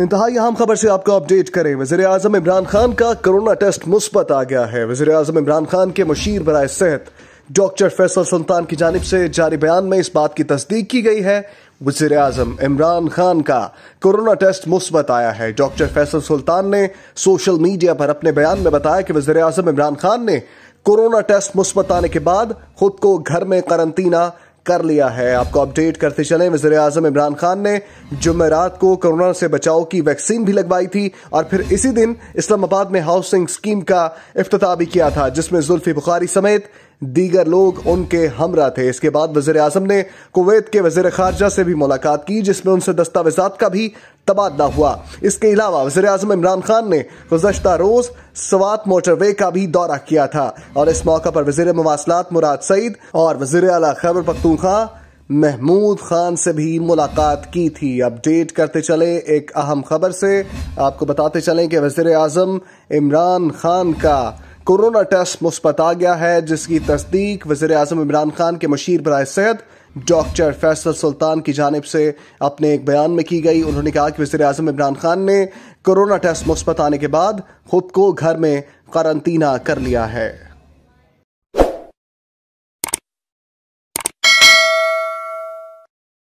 इंतहाई अहम खबर से आपको अपडेट करें वजी अजम इमरान खान का कोरोना टेस्ट मुस्बत आ गया है वजी अजम इमरान खान के मशीर बरए सेहत डॉक्टर फैसल सुल्तान की जानब से जारी बयान में इस बात की तस्दीक की गई है वजीर अजम इमरान खान का कोरोना टेस्ट मुस्बत आया है डॉक्टर फैसल सुल्तान ने सोशल मीडिया पर अपने बयान में बताया कि वजीर अजम इमरान खान ने कोरोना टेस्ट मुस्बत आने के बाद खुद को घर में करंतना कर लिया है आपको अपडेट करते चले वजीर आजम इमरान खान ने जुमेरात को कोरोना से बचाव की वैक्सीन भी लगवाई थी और फिर इसी दिन इस्लामाबाद में हाउसिंग स्कीम का अफ्ताह भी किया था जिसमें जुल्फी बुखारी समेत दीगर लोग उनके हमरा थे इसके बाद वजीर आजम ने कुवैत के वजीर खारजा से भी मुलाकात की जिसमें उनसे दस्तावेजात का भी तबादला हुआ इसके अलावा वजीर आजम इमरान खान ने गुजशत रोज स्वात मोटरवे का भी दौरा किया था और इस मौका पर वजीर मवासलात मुराद सईद और वजीर अला खैबर पख्तूखा महमूद खान से भी मुलाकात की थी अपडेट करते चले एक अहम खबर से आपको बताते चलें कि वजीर आजम इमरान खान का कोरोना टेस्ट मुस्बत आ गया है जिसकी तस्दीक वजर अजम इमरान खान के मशीर बरए सेहत डॉक्टर फैसल सुल्तान की जानब से अपने एक बयान में की गई उन्होंने कहा कि वजर अजम इमरान खान ने कोरोना टेस्ट मुस्बत आने के बाद खुद को घर में करंतना कर लिया है